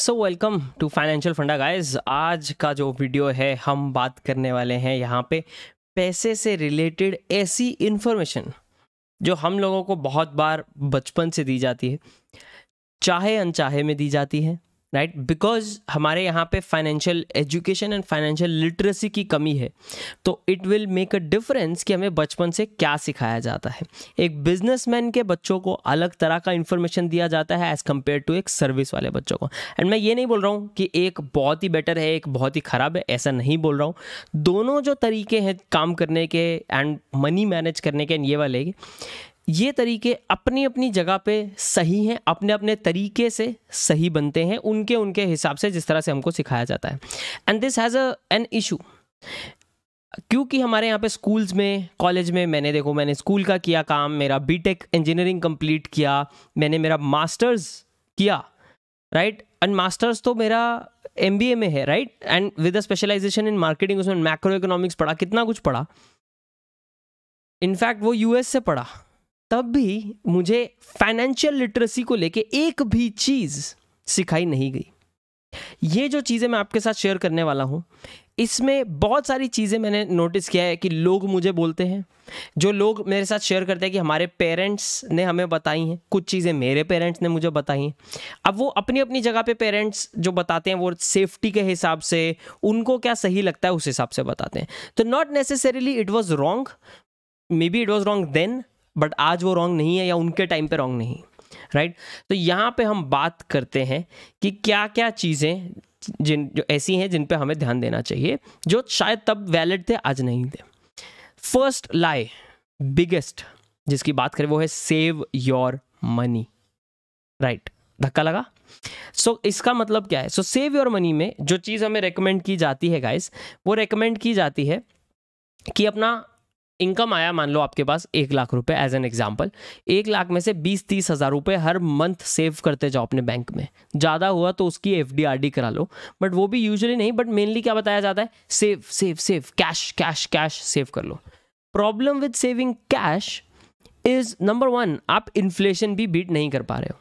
So welcome to financial funda guys आज का जो वीडियो है हम बात करने वाले हैं यहाँ पे पैसे से रिलेटेड ऐसी इन्फॉर्मेशन जो हम लोगों को बहुत बार बचपन से दी जाती है चाहे अनचाहे में दी जाती है राइट right? बिकॉज हमारे यहाँ पे financial education and financial literacy की कमी है तो it will make a difference कि हमें बचपन से क्या सिखाया जाता है एक बिजनेसमैन के बच्चों को अलग तरह का इन्फॉर्मेशन दिया जाता है एज़ कम्पेयर टू एक सर्विस वाले बच्चों को एंड मैं ये नहीं बोल रहा हूँ कि एक बहुत ही बेटर है एक बहुत ही ख़राब है ऐसा नहीं बोल रहा हूँ दोनों जो तरीके हैं काम करने के एंड मनी मैनेज करने के एंड ये वाले ये तरीके अपनी अपनी जगह पे सही हैं अपने अपने तरीके से सही बनते हैं उनके उनके हिसाब से जिस तरह से हमको सिखाया जाता है and this has an issue क्योंकि हमारे यहाँ पे स्कूल्स में कॉलेज में मैंने देखो मैंने स्कूल का किया काम मेरा बीटेक इंजीनियरिंग कंप्लीट किया मैंने मेरा मास्टर्स किया राइट एंड मास्टर्स तो मेरा एम में है right and with a specialisation in marketing उसमें मैक्रो इकोनॉमिक्स पढ़ा कितना कुछ पढ़ा इनफैक्ट वो यूएस से पढ़ा तब भी मुझे फाइनेंशियल लिटरेसी को लेके एक भी चीज़ सिखाई नहीं गई ये जो चीज़ें मैं आपके साथ शेयर करने वाला हूँ इसमें बहुत सारी चीज़ें मैंने नोटिस किया है कि लोग मुझे बोलते हैं जो लोग मेरे साथ शेयर करते हैं कि हमारे पेरेंट्स ने हमें बताई हैं कुछ चीज़ें मेरे पेरेंट्स ने मुझे बताई हैं अब वो अपनी अपनी जगह पे पेरेंट्स जो बताते हैं वो सेफ्टी के हिसाब से उनको क्या सही लगता है उस हिसाब से बताते हैं तो not necessarily it was wrong maybe it was wrong then but आज वो रॉन्ग नहीं है या उनके टाइम पे रॉन्ग नहीं राइट right? तो यहाँ पे हम बात करते हैं कि क्या क्या चीज़ें जिन जो ऐसी हैं जिन पे हमें ध्यान देना चाहिए जो शायद तब वैलिड थे आज नहीं थे फर्स्ट लाई बिगेस्ट जिसकी बात करें वो है सेव योर मनी राइट धक्का लगा सो so, इसका मतलब क्या है सो सेव योर मनी में जो चीज़ हमें रेकमेंड की जाती है गाइस वो रेकमेंड की जाती है कि अपना इनकम आया मान लो आपके पास एक लाख रुपए एज एन एग्जाम्पल एक लाख में से बीस तीस हज़ार रुपये हर मंथ सेव करते जाओ अपने बैंक में ज़्यादा हुआ तो उसकी एफ डी करा लो बट वो भी यूजली नहीं बट मेनली क्या बताया जाता है save save save cash cash cash save कर लो problem with saving cash is number one आप इन्फ्लेशन भी बीट नहीं कर पा रहे हो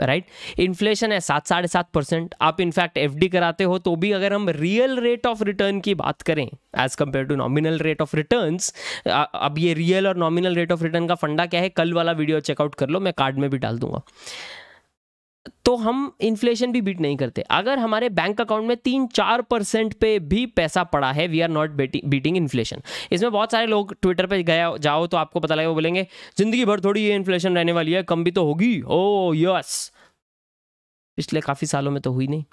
राइट right? इन्फ्लेशन है सात साढ़े सात परसेंट आप इनफैक्ट एफ कराते हो तो भी अगर हम रियल रेट ऑफ रिटर्न की बात करें as compared to nominal rate of return अब ये रियल और नॉमिनल रेट ऑफ रिटर्न का फंडा क्या है कल वाला वीडियो चेकआउट कर लो मैं कार्ड में भी डाल दूंगा तो हम इन्फ्लेशन भी बीट नहीं करते अगर हमारे बैंक अकाउंट में तीन चार परसेंट पे भी पैसा पड़ा है we are not beating inflation इसमें बहुत सारे लोग ट्विटर पे गया जाओ तो आपको पता लगे वो बोलेंगे जिंदगी भर थोड़ी ये इन्फ्लेशन रहने वाली है कम भी तो होगी ओ oh, यस पिछले काफ़ी सालों में तो हुई नहीं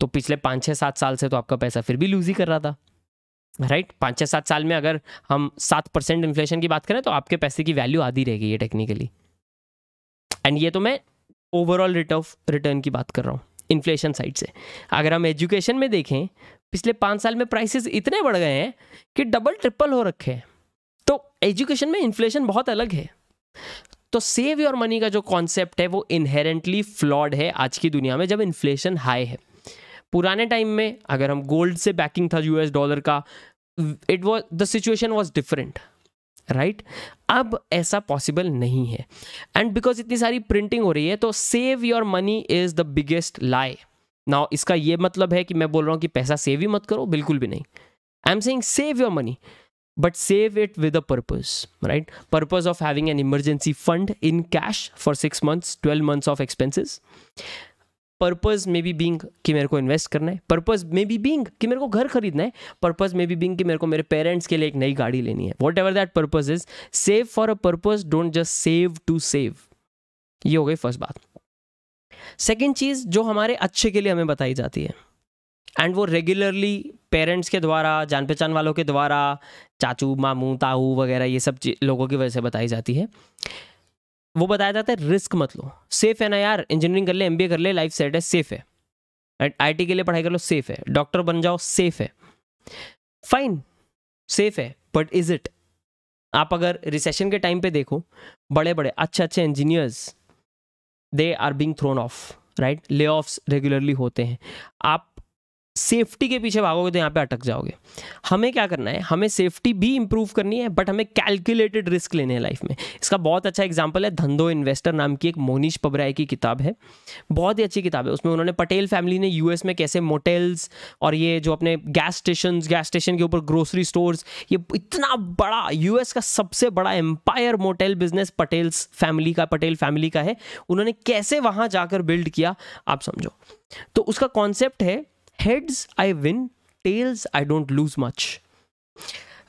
तो पिछले पाँच छः सात साल से तो आपका पैसा फिर भी लूज ही कर रहा था राइट पाँच छः सात साल में अगर हम सात परसेंट इन्फ्लेशन की बात करें तो आपके पैसे की वैल्यू आधी रह गई है टेक्निकली एंड ये तो मैं ओवरऑल रेट ऑफ रिटर्न की बात कर रहा हूँ इन्फ्लेशन साइड से अगर हम एजुकेशन में देखें पिछले पाँच साल में प्राइसेस इतने बढ़ गए हैं कि डबल ट्रिपल हो रखे हैं तो एजुकेशन में इन्फ्लेशन बहुत अलग है तो सेव योर मनी का जो कॉन्सेप्ट है वो इनहेरेंटली फ्लॉड है आज की दुनिया में जब इन्फ्लेशन हाई है पुराने टाइम में अगर हम गोल्ड से बैकिंग था यूएस डॉलर का it was the situation was different right अब ऐसा पॉसिबल नहीं है एंड बिकॉज इतनी सारी प्रिंटिंग हो रही है तो save your money is the biggest lie now इसका ये मतलब है कि मैं बोल रहा हूँ कि पैसा सेव ही मत करो बिल्कुल भी नहीं I am saying save your money but save it with a purpose right purpose of having an emergency fund in cash for six months twelve months of expenses purpose maybe being कि मेरे को invest करना है purpose maybe being कि मेरे को घर खरीदना है पर्पज मे बी बींग कि मेरे को मेरे पेरेंट्स के लिए एक नई गाड़ी लेनी है whatever that purpose is save for a purpose don't just save to save ये हो गई फर्स्ट बात सेकेंड चीज़ जो हमारे अच्छे के लिए हमें बताई जाती है एंड वो रेगुलरली पेरेंट्स के द्वारा जान पहचान वालों के द्वारा चाचू मामू ताऊ वगैरह ये सब लोगों की वजह से बताई जाती है वो बताया जाता है रिस्क मत लो सेफ है ना यार इंजीनियरिंग कर ले एमबीए कर ले लाइफ सेट है सेफ है एंड के लिए पढ़ाई कर लो सेफ है डॉक्टर बन जाओ सेफ है फाइन सेफ है बट इज इट आप अगर रिसेशन के टाइम पे देखो बड़े बड़े अच्छे अच्छे engineers they are being thrown off right layoffs regularly होते हैं आप सेफ्टी के पीछे भागोगे तो यहाँ पे अटक जाओगे हमें क्या करना है हमें सेफ्टी भी इंप्रूव करनी है बट हमें कैलकुलेटेड रिस्क लेने हैं लाइफ में इसका बहुत अच्छा एग्जाम्पल है धंधो इन्वेस्टर नाम की एक मोनिश पबराय की किताब है बहुत ही अच्छी किताब है उसमें उन्होंने पटेल फैमिली ने यूएस में कैसे मोटेल्स और ये जो अपने गैस स्टेशन गैस स्टेशन के ऊपर ग्रोसरी स्टोर्स ये इतना बड़ा यूएस का सबसे बड़ा empire motel business Patel family का पटेल फैमिली का है उन्होंने कैसे वहाँ जाकर बिल्ड किया आप समझो तो उसका कॉन्सेप्ट है heads I win tails I don't lose much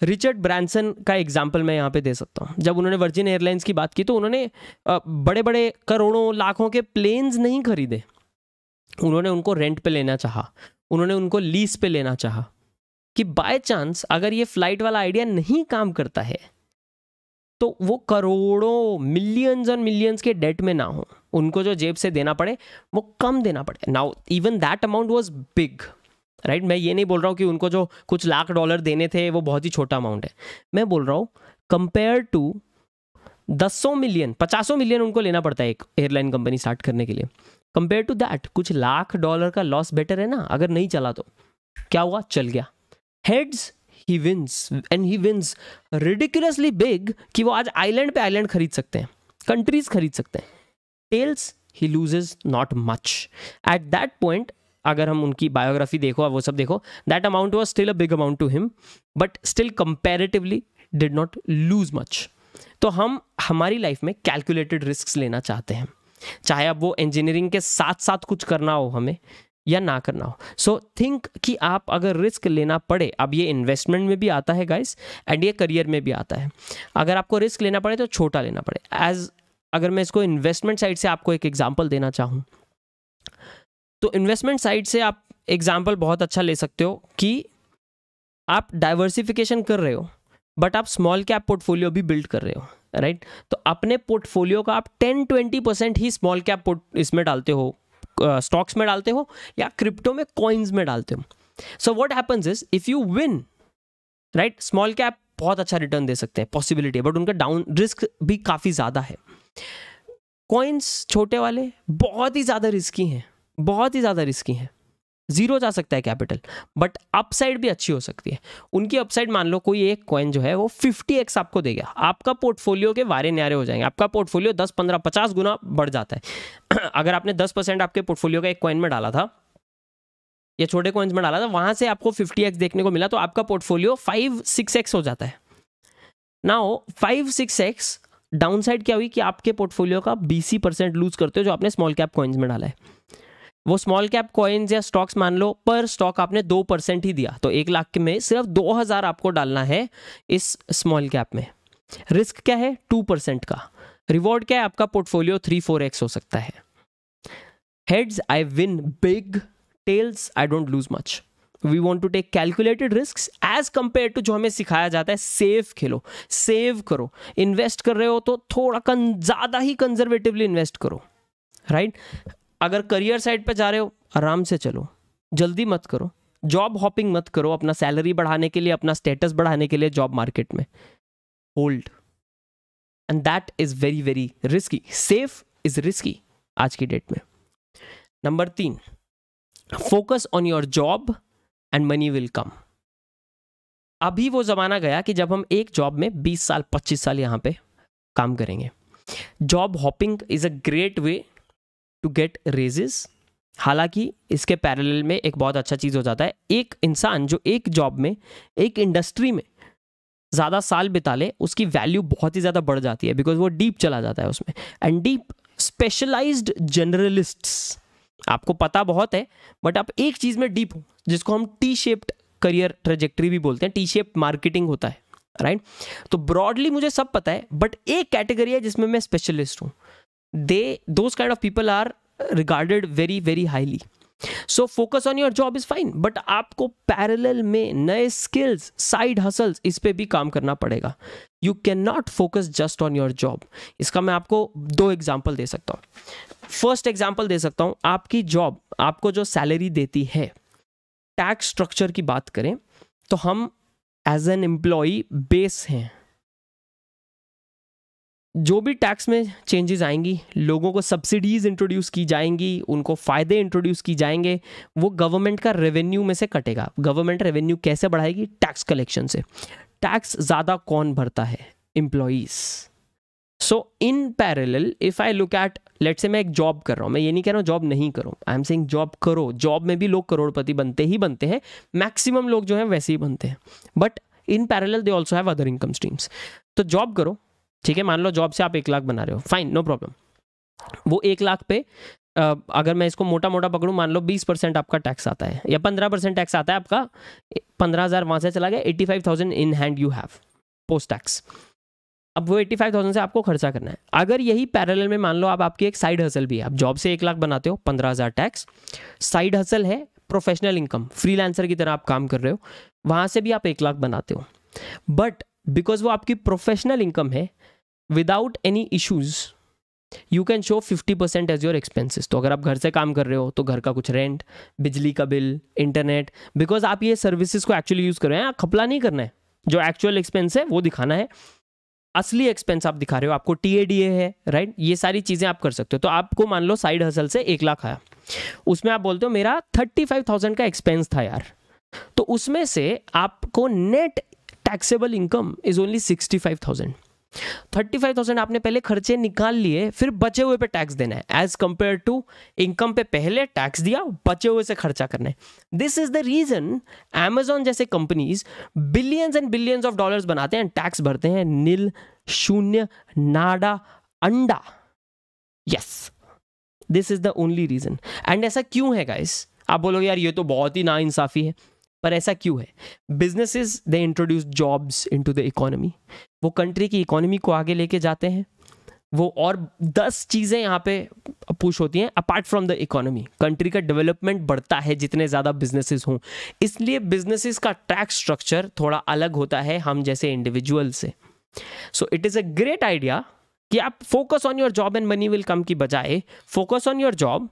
Richard Branson का एग्जाम्पल मैं यहाँ पे दे सकता हूँ जब उन्होंने वर्जिन एयरलाइंस की बात की तो उन्होंने बड़े बड़े करोड़ों लाखों के प्लेन्स नहीं खरीदे उन्होंने उनको रेंट पे लेना चाहा उन्होंने उनको लीज पे लेना चाहा कि बाय चांस अगर ये फ्लाइट वाला आइडिया नहीं काम करता है तो वो करोड़ों मिलियंस और मिलियंस के डेट में ना हो उनको जो जेब से देना पड़े वो कम देना पड़े now even that amount was big right मैं ये नहीं बोल रहा हूँ कि उनको जो कुछ लाख डॉलर देने थे वो बहुत ही छोटा अमाउंट है मैं बोल रहा हूँ कंपेयर टू दस मिलियन पचासों मिलियन उनको लेना पड़ता है एक एयरलाइन कंपनी स्टार्ट करने के लिए कंपेयर टू दैट कुछ लाख डॉलर का लॉस बेटर है ना अगर नहीं चला तो क्या हुआ चल गया heads he wins and he wins ridiculously big कि वो आज आइलैंड पे आइलैंड खरीद सकते हैं कंट्रीज खरीद सकते हैं tails he loses not much at that point अगर हम उनकी बायोग्राफी देखो वो सब देखो that amount was still a big amount to him but still comparatively did not lose much तो हम हमारी लाइफ में कैलकुलेटेड रिस्क लेना चाहते हैं चाहे अब वो इंजीनियरिंग के साथ साथ कुछ करना हो हमें या ना करना हो सो so, थिंक कि आप अगर रिस्क लेना पड़े अब ये इन्वेस्टमेंट में भी आता है गाइस एंड ये करियर में भी आता है अगर आपको रिस्क लेना पड़े तो छोटा लेना पड़े एज अगर मैं इसको इन्वेस्टमेंट साइड से आपको एक एग्जाम्पल देना चाहूँ तो इन्वेस्टमेंट साइड से आप एग्जाम्पल बहुत अच्छा ले सकते हो कि आप डाइवर्सिफिकेशन कर रहे हो बट आप स्मॉल कैप पोर्टफोलियो भी बिल्ड कर रहे हो राइट right? तो अपने पोर्टफोलियो का आप टेन ट्वेंटी परसेंट ही स्मॉल कैप इसमें डालते हो स्टॉक्स में डालते हो या क्रिप्टो में कॉइन्स में डालते हो so what happens is if you win right small cap बहुत अच्छा रिटर्न दे सकते हैं पॉसिबिलिटी है बट उनका डाउन रिस्क भी काफ़ी ज़्यादा है कॉइन्स छोटे वाले बहुत ही ज़्यादा रिस्की हैं बहुत ही ज़्यादा रिस्की हैं जीरो जा सकता है कैपिटल बट अपसाइड भी अच्छी हो सकती है उनकी अपसाइड मान लो कोई एक कॉइन जो है वो 50x आपको देगा आपका पोर्टफोलियो के वारे न्यारे हो जाएंगे आपका पोर्टफोलियो 10 15 50 गुना बढ़ जाता है अगर आपने 10 परसेंट आपके पोर्टफोलियो का एक कॉइन में डाला था या छोटे कॉइन्स में डाला था वहां से आपको फिफ्टी देखने को मिला तो आपका पोर्टफोलियो फाइव सिक्स हो जाता है ना हो फाइव सिक्स एक्स साइड क्या हुई कि आपके पोर्टफोलियो का बीस परसेंट लूज करते हो जो आपने स्मॉल कैप कॉइन्स में डाला है वो स्मॉल कैप कॉइन्स या स्टॉक्स मान लो पर स्टॉक आपने दो परसेंट ही दिया तो एक लाख में सिर्फ दो हज़ार आपको डालना है इस स्मॉल कैप में रिस्क क्या है टू परसेंट का रिवॉर्ड क्या है आपका पोर्टफोलियो थ्री फोर एक्स हो सकता है heads I win big tails I don't lose much we want to take calculated risk as compared to जो हमें सिखाया जाता है सेव खेलो सेव करो इन्वेस्ट कर रहे हो तो थोड़ा कन ज़्यादा ही कंजर्वेटिवली इन्वेस्ट करो राइट right? अगर करियर साइड पे जा रहे हो आराम से चलो जल्दी मत करो जॉब हॉपिंग मत करो अपना सैलरी बढ़ाने के लिए अपना स्टेटस बढ़ाने के लिए जॉब मार्केट में hold and that is very very risky safe is risky आज की डेट में नंबर तीन focus on your job and money will come अभी वो ज़माना गया कि जब हम एक जॉब में 20 साल 25 साल यहां पे काम करेंगे job hopping is a great way to get raises हालांकि इसके पैरेलल में एक बहुत अच्छा चीज़ हो जाता है एक इंसान जो एक जॉब में एक इंडस्ट्री में ज़्यादा साल बिता ले उसकी वैल्यू बहुत ही ज़्यादा बढ़ जाती है बिकॉज वो डीप चला जाता है उसमें एंड डीप स्पेशलाइज जनरलिस्ट्स आपको पता बहुत है बट आप एक चीज़ में डीप हो जिसको हम टी शेप्ड करियर ट्रेजेक्ट्री भी बोलते हैं टी शेप मार्केटिंग होता है राइट right? तो ब्रॉडली मुझे सब पता है बट एक कैटेगरी है जिसमें मैं स्पेशलिस्ट हूँ they those kind of people are regarded very very highly so focus on your job is fine but आपको पैरेलल में नए स्किल्स साइड हसल्स इस पर भी काम करना पड़ेगा you can not focus just on your job इसका मैं आपको दो एग्जाम्पल दे सकता हूँ फर्स्ट एग्जाम्पल दे सकता हूँ आपकी जॉब आपको जो सैलरी देती है टैक्स स्ट्रक्चर की बात करें तो हम एज एन एम्प्लॉई बेस हैं जो भी टैक्स में चेंजेस आएंगी लोगों को सब्सिडीज़ इंट्रोड्यूस की जाएंगी उनको फ़ायदे इंट्रोड्यूस की जाएंगे वो गवर्नमेंट का रेवेन्यू में से कटेगा गवर्नमेंट रेवेन्यू कैसे बढ़ाएगी टैक्स कलेक्शन से टैक्स ज़्यादा कौन भरता है employees so in parallel if I look at let say मैं एक जॉब कर रहा हूँ मैं ये नहीं कह रहा हूँ जॉब नहीं करो आई एम सेइंग जॉब करो जॉब में भी लोग करोड़पति बनते ही बनते हैं मैक्सिमम लोग जो हैं वैसे ही बनते हैं but in parallel they also have other income streams तो जॉब करो ठीक है मान लो जॉब से आप एक लाख बना रहे हो फाइन नो प्रॉब्लम वो एक लाख पे अगर मैं इसको मोटा मोटा पकड़ूँ मान लो बीस परसेंट आपका टैक्स आता है या पंद्रह परसेंट टैक्स आता है आपका पंद्रह हज़ार वहाँ से चला गया eighty five thousand in hand you have post tax अब वो एट्टी फाइव थाउजेंड से आपको खर्चा करना है अगर यही पैरल में मान लो आप आपकी एक साइड हसल भी है आप जॉब से एक लाख बनाते हो पंद्रह हज़ार टैक्स साइड हसल है प्रोफेशनल इनकम फ्रीलांसर की तरह आप काम कर रहे हो वहाँ से भी आप एक लाख बनाते हो बट बिकॉज वो आपकी प्रोफेशनल इनकम है without any issues you can show fifty percent as your expenses तो अगर आप घर से काम कर रहे हो तो घर का कुछ रेंट बिजली का बिल इंटरनेट बिकॉज आप ये सर्विसेज को एक्चुअली यूज़ कर रहे हैं खपला नहीं करना है जो एक्चुअल एक्सपेंस है वो दिखाना है असली एक्सपेंस आप दिखा रहे हो आपको टी ए डी ए है राइट ये सारी चीज़ें आप कर सकते हो तो आपको मान लो साइड हसल से एक लाख आया उसमें आप बोलते हो मेरा थर्टी फाइव थाउजेंड का एक्सपेंस था यार तो उसमें से आपको net taxable income is only sixty five thousand thirty five thousand आपने पहले खर्चे निकाल लिए फिर बचे हुए पे टैक्स देना है एज कंपेयर टू इनकम पे पहले टैक्स दिया बचे हुए से खर्चा करना है this is the reason Amazon जैसे companies billions and billions of dollars बनाते हैं टैक्स भरते हैं नील शून्य नाडा अंडा yes this is the only reason and ऐसा क्यों है गाइस आप बोलोगे यार ये तो बहुत ही ना इंसाफी है पर ऐसा क्यों है businesses they introduce jobs into the economy वो कंट्री की इकोनॉमी को आगे लेके जाते हैं वो और दस चीज़ें यहाँ पे पुश होती हैं apart from the economy country का डेवलपमेंट बढ़ता है जितने ज़्यादा बिजनेसेस हों इसलिए बिजनेसेस का टैक्स स्ट्रक्चर थोड़ा अलग होता है हम जैसे इंडिविजुअल से so it is a great idea कि आप focus on your job and money will come की बजाय focus on your job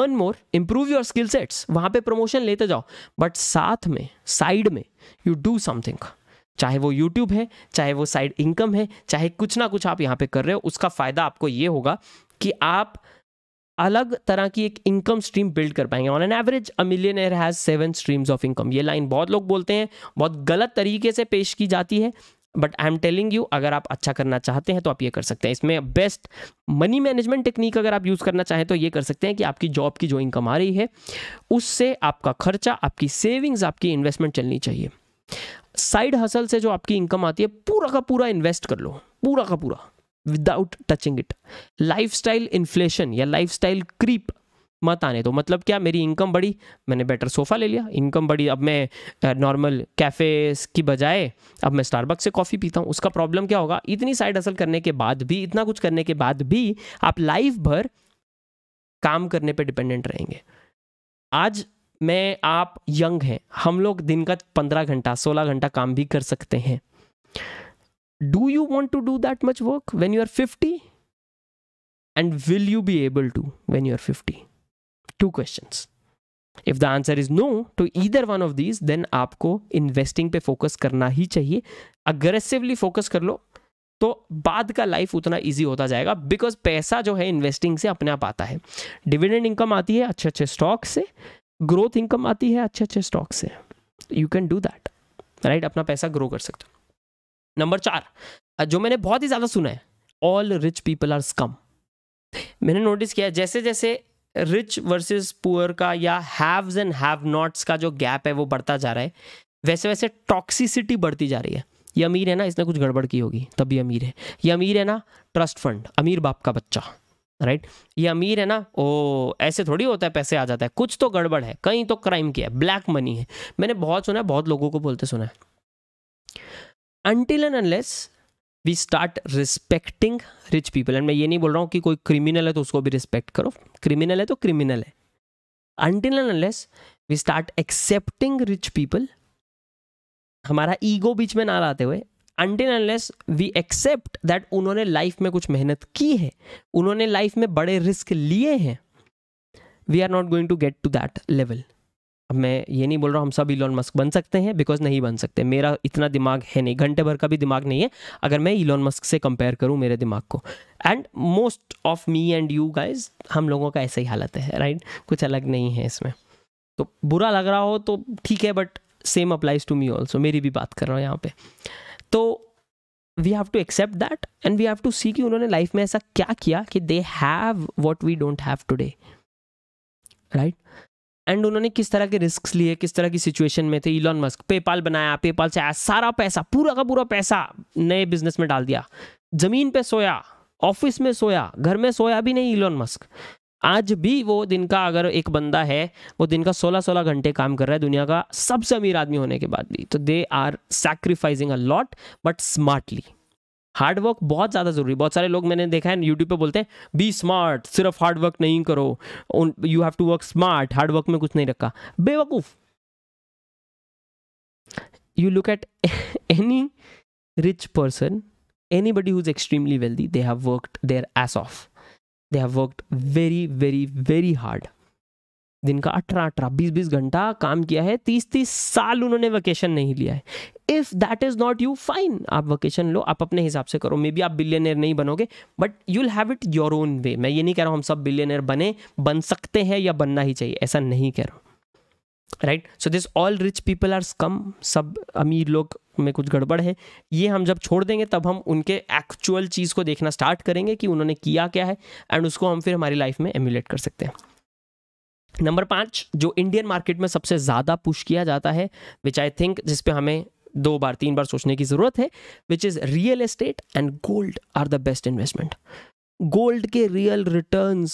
earn more improve your skill sets वहां पे प्रमोशन लेते जाओ बट साथ में साइड में यू डू समथिंग चाहे वो यूट्यूब है चाहे वो साइड इनकम है चाहे कुछ ना कुछ आप यहाँ पे कर रहे हो उसका फ़ायदा आपको ये होगा कि आप अलग तरह की एक इनकम स्ट्रीम बिल्ड कर पाएंगे on an average a millionaire has seven streams of income ये लाइन बहुत लोग बोलते हैं बहुत गलत तरीके से पेश की जाती है but I am telling you अगर आप अच्छा करना चाहते हैं तो आप ये कर सकते हैं इसमें बेस्ट मनी मैनेजमेंट टेक्निक अगर आप यूज़ करना चाहें तो ये कर सकते हैं कि आपकी जॉब की जो इनकम आ रही है उससे आपका खर्चा आपकी सेविंग्स आपकी इन्वेस्टमेंट चलनी चाहिए साइड हसल से जो आपकी इनकम आती है पूरा का पूरा इन्वेस्ट कर लो पूरा का पूरा without touching it lifestyle inflation या लाइफ स्टाइल क्रीप मत आने दो तो, मतलब क्या मेरी इनकम बढ़ी मैंने बेटर सोफ़ा ले लिया इनकम बढ़ी अब मैं नॉर्मल कैफ़े की बजाय अब मैं स्टारबक से कॉफ़ी पीता हूँ उसका प्रॉब्लम क्या होगा इतनी साइड असल करने के बाद भी इतना कुछ करने के बाद भी आप लाइफ भर काम करने पर डिपेंडेंट रहेंगे आज मैं आप यंग हैं हम लोग दिन का पंद्रह घंटा सोलह घंटा काम भी कर सकते हैं do you want to do that much work when you are fifty and will you be able to when you are fifty to question if the answer is no to either one of these then आपको investing पे focus करना ही चाहिए aggressively focus कर लो तो बाद का life उतना इजी होता जाएगा बिकॉज पैसा जो है इन्वेस्टिंग से अपने आप आता है डिविडेंड इनकम आती है अच्छे अच्छे स्टॉक से ग्रोथ इनकम आती है अच्छे अच्छे स्टॉक से you can do that right अपना पैसा ग्रो कर सकते हो नंबर चार जो मैंने बहुत ही ज़्यादा सुना है all rich people are scam मैंने नोटिस किया जैसे जैसे रिच वर्सेस पुअर का या हैव्स एंड हैव नॉट्स का जो गैप है वो बढ़ता जा रहा है वैसे वैसे टॉक्सिसिटी बढ़ती जा रही है ये अमीर है ना इसने कुछ गड़बड़ की होगी तभी अमीर है ये अमीर है ना ट्रस्ट फंड अमीर बाप का बच्चा राइट ये अमीर है ना ओ ऐसे थोड़ी होता है पैसे आ जाता है कुछ तो गड़बड़ है कहीं तो क्राइम किया है ब्लैक मनी है मैंने बहुत सुना है बहुत लोगों को बोलते सुना है until and unless we start respecting rich people and मैं ये नहीं बोल रहा हूँ कि कोई क्रिमिनल है तो उसको भी रिस्पेक्ट करो क्रिमिनल है तो क्रिमिनल है until and unless we start accepting rich people हमारा ईगो बीच में ना लाते हुए until unless we accept that उन्होंने लाइफ में कुछ मेहनत की है उन्होंने लाइफ में बड़े रिस्क लिए हैं we are not going to get to that level मैं ये नहीं बोल रहा हूँ हम सब इलोन मस्क बन सकते हैं बिकॉज नहीं बन सकते मेरा इतना दिमाग है नहीं घंटे भर का भी दिमाग नहीं है अगर मैं इलोन मस्क से कंपेयर करूँ मेरे दिमाग को and most of me and you guys हम लोगों का ऐसा ही हालत है राइट कुछ अलग नहीं है इसमें तो बुरा लग रहा हो तो ठीक है but same applies to me also मेरी भी बात कर रहा हूँ यहाँ पे तो we have to accept that and we have to see कि उन्होंने लाइफ में ऐसा क्या किया कि they have what we don't have today right and उन्होंने किस तरह के रिस्क लिए किस तरह की सिचुएशन में थे इलॉन मस्क पेपाल बनाया पेपाल से आया सारा पैसा पूरा का पूरा पैसा नए बिजनेस में डाल दिया जमीन पे सोया ऑफिस में सोया घर में सोया भी नहीं इलॉन मस्क आज भी वो दिन का अगर एक बंदा है वो दिन का 16-16 घंटे काम कर रहा है दुनिया का सबसे अमीर आदमी होने के बाद भी तो they are sacrificing a lot but smartly hard work बहुत ज़्यादा जरूरी बहुत सारे लोग मैंने देखा है यूट्यूब पे बोलते हैं बी स्मार्ट सिर्फ हार्ड वर्क नहीं करो you have to work smart hard work में कुछ नहीं रखा बेवकूफ you look at any rich person anybody who's extremely wealthy they have worked their ass off they have worked very very very hard दिन का अठारह अठारह बीस बीस घंटा काम किया है तीस तीस साल उन्होंने वैकेशन नहीं लिया है if that is not you fine आप वकेशन लो आप अपने हिसाब से करो मे बी आप बिलियनर नहीं बनोगे but you will have it your own way मैं ये नहीं कह रहा हूँ हम सब बिलियनर बने बन सकते हैं या बनना ही चाहिए ऐसा नहीं कह रहा हूँ right so this all rich people are scum सब अमीर लोग में कुछ गड़बड़ है ये हम जब छोड़ देंगे तब हम उनके एक्चुअल चीज़ को देखना स्टार्ट करेंगे कि उन्होंने किया क्या है एंड उसको हम फिर हमारी लाइफ में एम्यूलेट कर सकते हैं नंबर पाँच जो इंडियन मार्केट में सबसे ज़्यादा पुश किया जाता है विच आई थिंक जिसपे हमें दो बार तीन बार सोचने की ज़रूरत है which is real estate and gold are the best investment gold के real return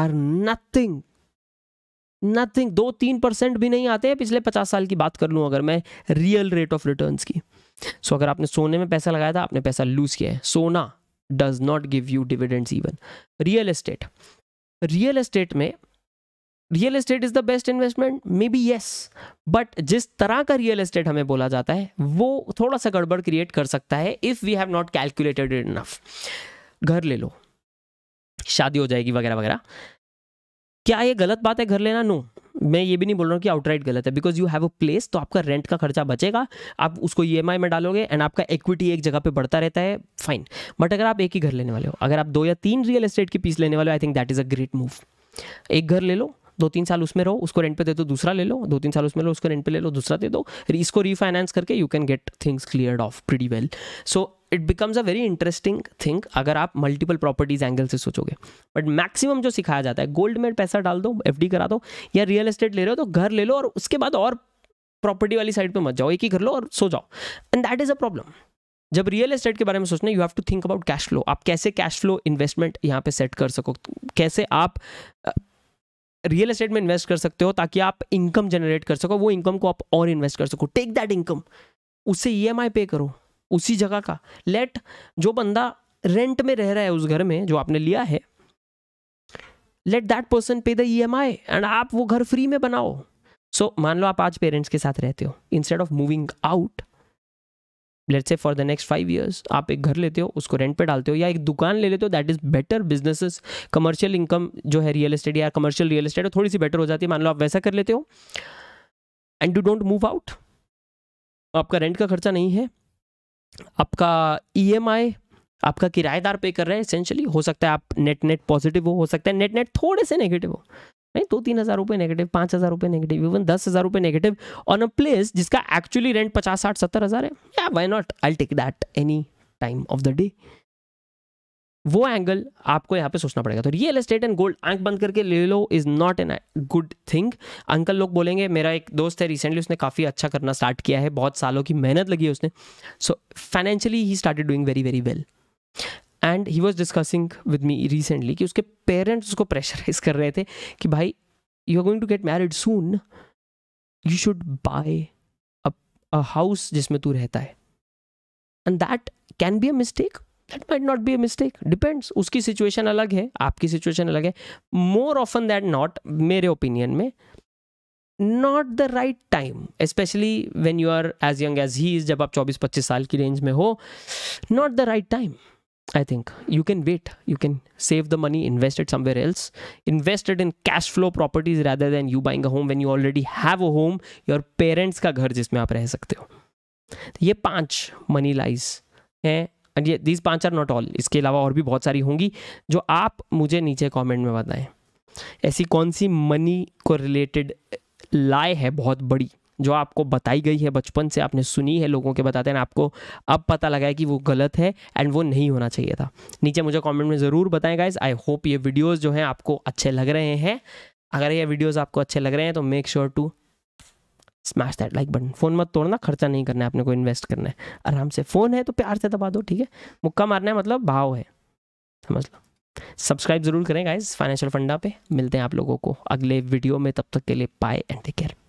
are nothing nothing दो तीन परसेंट भी नहीं आते हैं पिछले पचास साल की बात कर लूँ अगर मैं रियल रेट ऑफ रिटर्न की सो so, अगर आपने सोने में पैसा लगाया था आपने पैसा लूज़ किया है सोना does not give you dividends even real estate real estate में real estate is the best investment may be yes but जिस तरह का रियल एस्टेट हमें बोला जाता है वो थोड़ा सा गड़बड़ क्रिएट कर सकता है if we have not calculated it enough घर ले लो शादी हो जाएगी वगैरह वगैरह क्या ये गलत बात है घर लेना नो मैं ये भी नहीं बोल रहा हूँ कि आउटराइट गलत है because you have a place तो आपका रेंट का खर्चा बचेगा आप उसको ई e में डालोगे एंड आपका इक्विटी एक जगह पे बढ़ता रहता है फाइन बट अगर आप एक ही घर लेने वाले हो अगर आप दो या तीन रियल एस्टेट की पीस लेने वाले हो I think that is a great move एक घर ले लो दो तीन साल उसमें रहो उसको रेंट पे दे दो दूसरा ले लो दो तीन साल उसमें लो उसको रेंट पे ले लो दूसरा दे दो इसको रीफाइनेंस करके you can get things clear off pretty well so it becomes a very interesting thing अगर आप मल्टीपल प्रॉपर्टीज एंगल से सोचोगे बट मैक्सिमम जो सिखाया जाता है गोल्ड में पैसा डाल दो एफ करा दो या रियल एस्टेट ले रहे हो तो घर ले लो और उसके बाद और प्रॉपर्टी वाली साइड पे मत जाओ एक ही कर लो और सो जाओ and that is a problem जब रियल एस्टेट के बारे में सोचना you have to think about cash flow आप कैसे कैश फ्लो इन्वेस्टमेंट यहाँ पे सेट कर सको कैसे आप रियल एस्टेट में इन्वेस्ट कर सकते हो ताकि आप इनकम जनरेट कर सको वो इनकम को आप और इन्वेस्ट कर सको टेक दैट इनकम उससे ई पे करो उसी जगह का लेट जो बंदा रेंट में रह रहा है उस घर में जो आपने लिया है let that person pay the E M I एंड आप वो घर फ्री में बनाओ सो so, मान लो आप आज पेरेंट्स के साथ रहते हो instead of moving out let's say for the next five years आप एक घर लेते हो उसको रेंट पे डालते हो या एक दुकान ले लेते हो that is better businesses commercial income जो है रियल एस्टेट या कमर्शियल रियल एस्टेट थोड़ी सी बेटर हो जाती है मान लो आप वैसा कर लेते हो and you don't move out आपका रेंट का खर्चा नहीं है आपका ई e आपका किराएदार पे कर रहे हैं एसेंशली हो सकता है आप नेट नेट पॉजिटिव हो हो सकता है नेट नेट थोड़े से नेगेटिव हो नहीं दो तो तीन हज़ार रुपए नेगेटिव पांच हज़ार रुपए नेगेटिव इवन दस हज़ार रुपए नेगेटिव ऑन अ प्लेस जिसका एक्चुअली रेंट पचास साठ सत्तर हज़ार है या why not I take that any time of the day वो एंगल आपको यहाँ पे सोचना पड़ेगा तो रियल एस्टेट एंड गोल्ड आंख बंद करके ले लो is not an good thing uncle लोग बोलेंगे मेरा एक दोस्त है रिसेंटली उसने काफ़ी अच्छा करना स्टार्ट किया है बहुत सालों की मेहनत लगी है उसने so financially he started doing very very well and he was discussing with me recently कि उसके पेरेंट्स उसको प्रेशराइज कर रहे थे कि भाई you are going to get married soon you should buy a house जिसमें तू रहता है and that can be a mistake that might not be a mistake depends उसकी सिचुएशन अलग है आपकी सिचुएशन अलग है मोर ऑफन दैट नॉट मेरे ओपिनियन में not the right time specially when you are as young as he is जब आप 24-25 साल की रेंज में हो not the right time I think you can wait. You can save the money, invest it somewhere else. Invest it in cash flow properties rather than you buying a home when you already have a home, your parents का घर जिसमें आप रह सकते हो ये पांच money lies हैं एंड ये दीज पांच आर नॉट ऑल इसके अलावा और भी बहुत सारी होंगी जो आप मुझे नीचे कमेंट में बताएं ऐसी कौन सी मनी को रिलेटेड लाई है बहुत बड़ी जो आपको बताई गई है बचपन से आपने सुनी है लोगों के बताते हैं आपको अब पता लगा है कि वो गलत है एंड वो नहीं होना चाहिए था नीचे मुझे कमेंट में ज़रूर बताएं गाइज आई होप ये वीडियोस जो हैं आपको अच्छे लग रहे हैं अगर ये वीडियोस आपको अच्छे लग रहे हैं तो make sure to smash that like button phone मत तोड़ना खर्चा नहीं करना है अपने को इन्वेस्ट करना है आराम से फ़ोन है तो प्यार से दबा दो ठीक है मुक्का मारना है मतलब भाव है समझ लो सब्सक्राइब जरूर करें गाइज फाइनेंशियल फंडा पे मिलते हैं आप लोगों को अगले वीडियो में तब तक के लिए पाए एंड टेक केयर